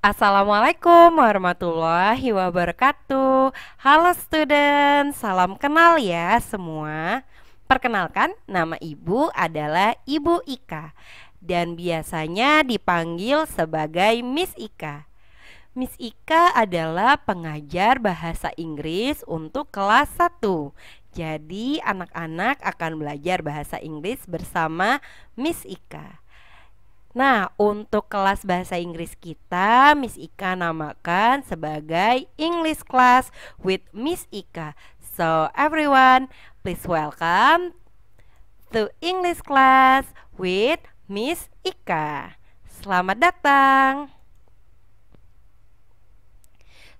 Assalamualaikum warahmatullahi wabarakatuh. Halo student, salam kenal ya semua. Perkenalkan, nama Ibu adalah Ibu Ika dan biasanya dipanggil sebagai Miss Ika. Miss Ika adalah pengajar bahasa Inggris untuk kelas 1. Jadi anak-anak akan belajar bahasa Inggris bersama Miss Ika. Nah, untuk kelas bahasa Inggris kita, Miss Ika namakan sebagai English Class with Miss Ika. So, everyone, please welcome to English Class with Miss Ika. Selamat datang.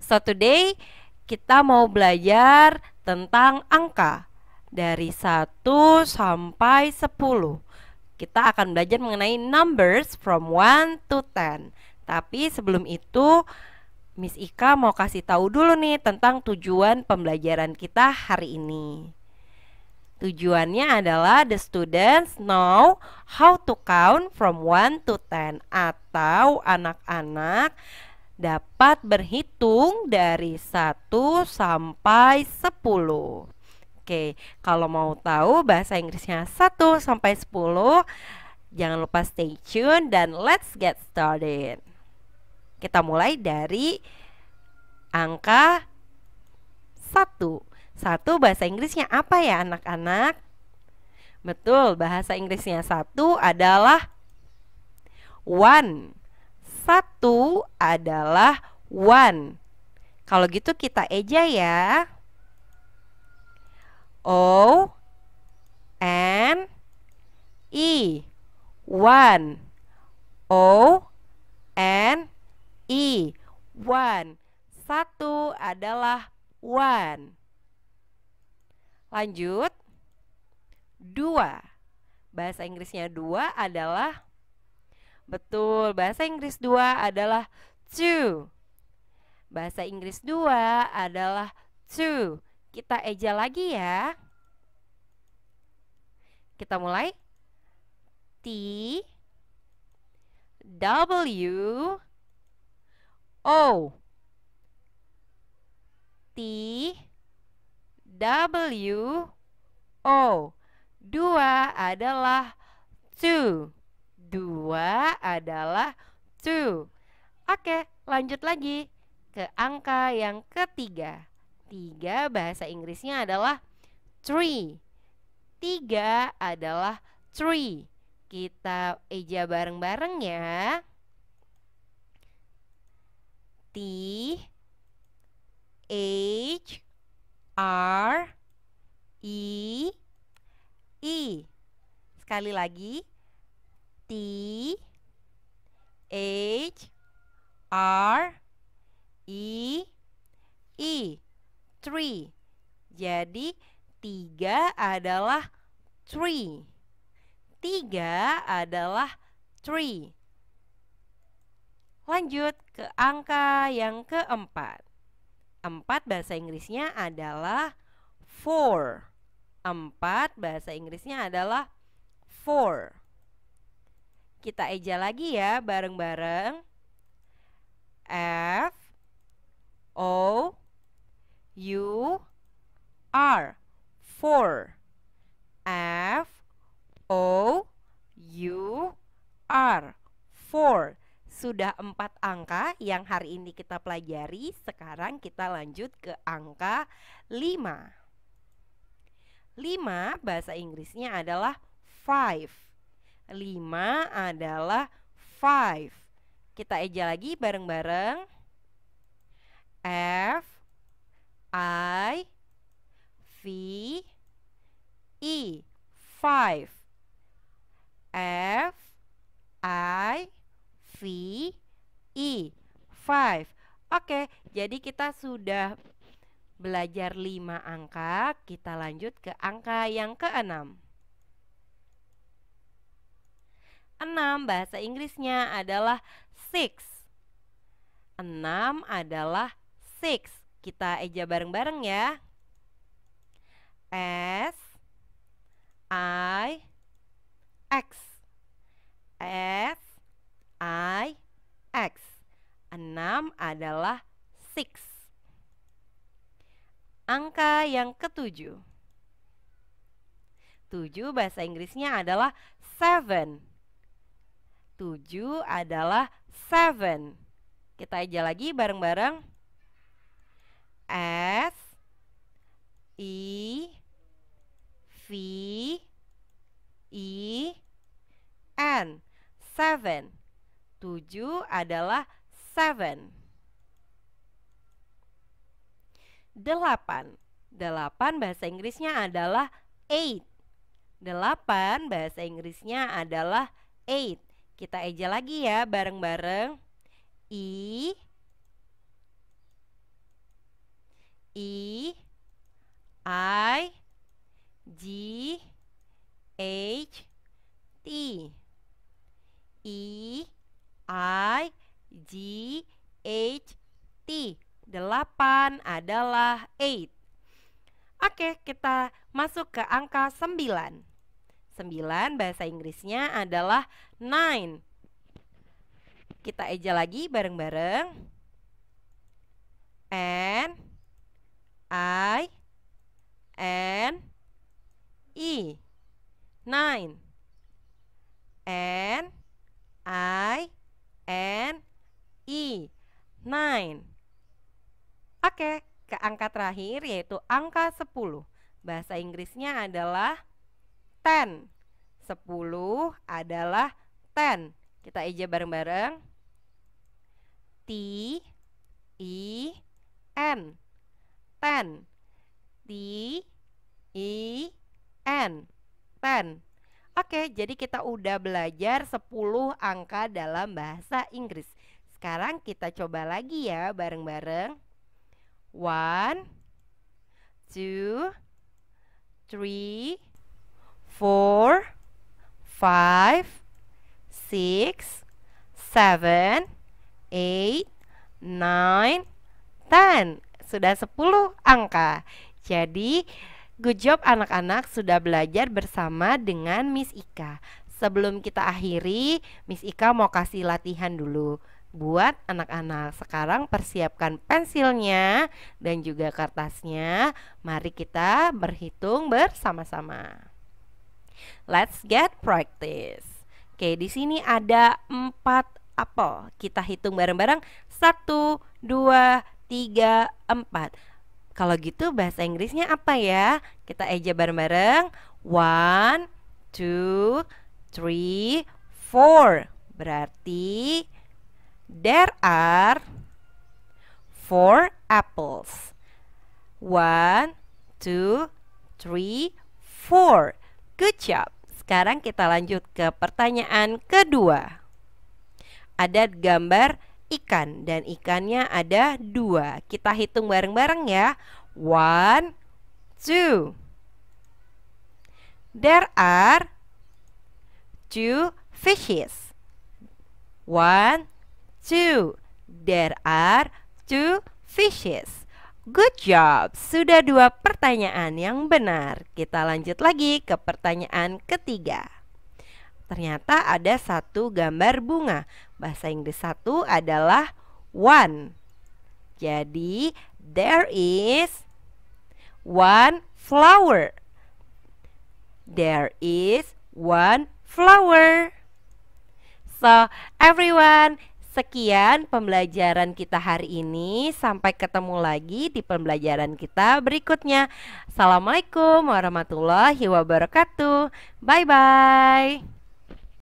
So, today kita mau belajar tentang angka dari 1 sampai 10. Kita akan belajar mengenai numbers from 1 to 10. Tapi sebelum itu, Miss Ika mau kasih tahu dulu nih tentang tujuan pembelajaran kita hari ini. Tujuannya adalah the students know how to count from 1 to 10 atau anak-anak dapat berhitung dari 1 sampai 10. Oke, kalau mau tahu bahasa Inggrisnya 1 sampai 10, jangan lupa stay tune dan let's get started. Kita mulai dari angka 1. Satu bahasa Inggrisnya apa ya anak-anak? Betul, bahasa Inggrisnya satu adalah one. Satu adalah one. Kalau gitu kita eja ya. O N E one O N E one satu adalah one lanjut dua bahasa Inggrisnya dua adalah betul bahasa Inggris dua adalah two bahasa Inggris dua adalah two kita eja lagi ya. Kita mulai. T W O T W O Dua adalah two Dua adalah two Oke, lanjut lagi ke angka yang ketiga Tiga bahasa Inggrisnya adalah tree. Tiga adalah tree. Kita eja bareng-bareng ya. T H R e e Sekali lagi T H R e e Three, Jadi tiga adalah three. Tiga adalah three. Lanjut ke angka yang keempat. Empat bahasa Inggrisnya adalah four. Empat bahasa Inggrisnya adalah four. Kita eja lagi ya bareng-bareng. F O U R four F O U R four sudah empat angka yang hari ini kita pelajari sekarang kita lanjut ke angka lima. Lima bahasa Inggrisnya adalah five Lima adalah five kita eja lagi bareng-bareng F I V E five F I V E five Oke, jadi kita sudah belajar lima angka, kita lanjut ke angka yang keenam. Enam bahasa Inggrisnya adalah six. Enam adalah six. Kita eja bareng-bareng ya. S I X S I X 6 adalah 6 Angka yang ketujuh 7 bahasa Inggrisnya adalah 7 7 adalah 7 Kita eja lagi bareng-bareng S e, V e, N seven tujuh adalah seven delapan delapan bahasa Inggrisnya adalah eight delapan bahasa Inggrisnya adalah eight kita eja lagi ya bareng-bareng I E I G H T E I G H T 8 adalah 8 Oke, kita masuk ke angka sembilan. Sembilan bahasa Inggrisnya adalah nine. Kita eja lagi bareng-bareng And I N E nine N I N E nine Oke, ke angka terakhir yaitu angka 10 Bahasa Inggrisnya adalah ten 10 adalah ten Kita eja bareng-bareng T I N ten t e n ten Oke, jadi kita udah belajar 10 angka dalam bahasa Inggris. Sekarang kita coba lagi ya bareng-bareng. One, two, three, four, five, six, seven, eight, nine, ten sudah 10 angka. Jadi, good job anak-anak sudah belajar bersama dengan Miss Ika. Sebelum kita akhiri, Miss Ika mau kasih latihan dulu buat anak-anak. Sekarang persiapkan pensilnya dan juga kertasnya. Mari kita berhitung bersama-sama. Let's get practice. Oke, di sini ada empat apel. Kita hitung bareng-bareng. 1 2 tiga, empat Kalau gitu bahasa Inggrisnya apa ya? Kita eja bareng-bareng One, two, three, four Berarti There are four apples One, two, three, four Good job sekarang kita lanjut ke pertanyaan kedua. Ada gambar ikan dan ikannya ada dua. Kita hitung bareng-bareng ya. One, two. There are two fishes. One, two. There are two fishes. Good job. Sudah dua pertanyaan yang benar. Kita lanjut lagi ke pertanyaan ketiga. Ternyata ada satu gambar bunga. Bahasa Inggris satu adalah one. Jadi, there is one flower. There is one flower. So, everyone, sekian pembelajaran kita hari ini. Sampai ketemu lagi di pembelajaran kita berikutnya. Assalamualaikum warahmatullahi wabarakatuh. Bye bye.